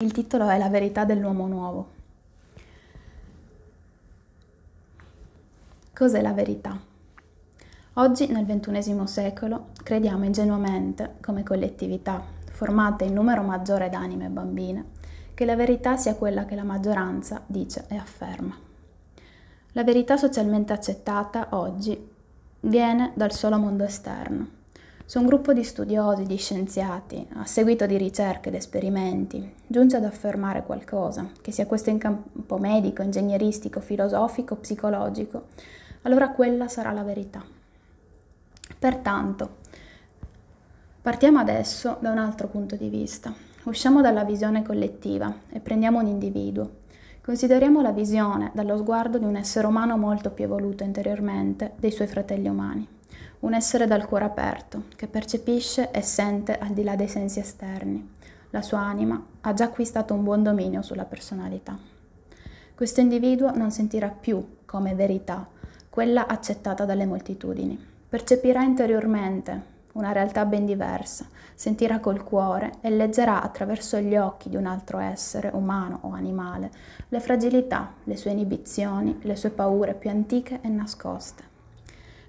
Il titolo è La verità dell'uomo nuovo. Cos'è la verità? Oggi, nel XXI secolo, crediamo ingenuamente, come collettività, formate in numero maggiore da anime bambine, che la verità sia quella che la maggioranza dice e afferma. La verità socialmente accettata oggi viene dal solo mondo esterno, su un gruppo di studiosi, di scienziati, a seguito di ricerche ed esperimenti, giunge ad affermare qualcosa, che sia questo in campo medico, ingegneristico, filosofico, psicologico, allora quella sarà la verità. Pertanto, partiamo adesso da un altro punto di vista. Usciamo dalla visione collettiva e prendiamo un individuo. Consideriamo la visione dallo sguardo di un essere umano molto più evoluto interiormente dei suoi fratelli umani un essere dal cuore aperto, che percepisce e sente al di là dei sensi esterni. La sua anima ha già acquistato un buon dominio sulla personalità. Questo individuo non sentirà più come verità quella accettata dalle moltitudini. Percepirà interiormente una realtà ben diversa, sentirà col cuore e leggerà attraverso gli occhi di un altro essere, umano o animale, le fragilità, le sue inibizioni, le sue paure più antiche e nascoste.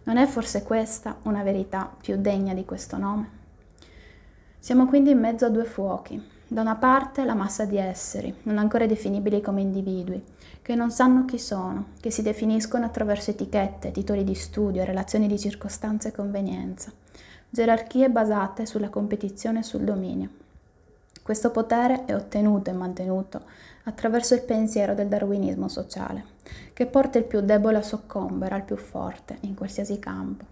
Non è forse questa una verità più degna di questo nome? Siamo quindi in mezzo a due fuochi. Da una parte la massa di esseri, non ancora definibili come individui, che non sanno chi sono, che si definiscono attraverso etichette, titoli di studio, relazioni di circostanza e convenienza, gerarchie basate sulla competizione e sul dominio. Questo potere è ottenuto e mantenuto attraverso il pensiero del darwinismo sociale, che porta il più debole a soccombere al più forte in qualsiasi campo.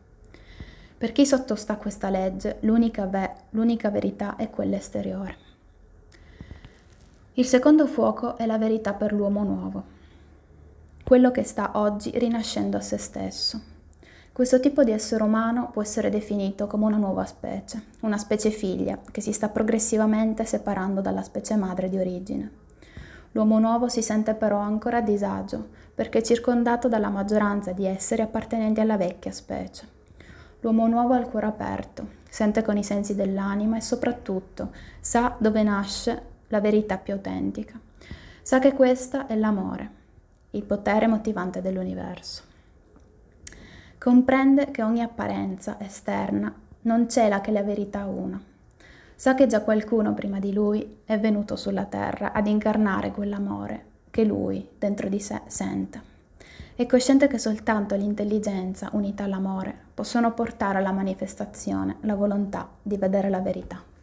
Per chi sottostà a questa legge, l'unica, ve- l'unica verità è quella esteriore. Il secondo fuoco è la verità per l'uomo nuovo, quello che sta oggi rinascendo a se stesso, questo tipo di essere umano può essere definito come una nuova specie, una specie figlia che si sta progressivamente separando dalla specie madre di origine. L'uomo nuovo si sente però ancora a disagio perché è circondato dalla maggioranza di esseri appartenenti alla vecchia specie. L'uomo nuovo ha il cuore aperto, sente con i sensi dell'anima e soprattutto sa dove nasce la verità più autentica. Sa che questa è l'amore, il potere motivante dell'universo. Comprende che ogni apparenza esterna non cela che la verità una. Sa che già qualcuno prima di lui è venuto sulla terra ad incarnare quell'amore che lui dentro di sé sente. È cosciente che soltanto l'intelligenza unita all'amore possono portare alla manifestazione la volontà di vedere la verità.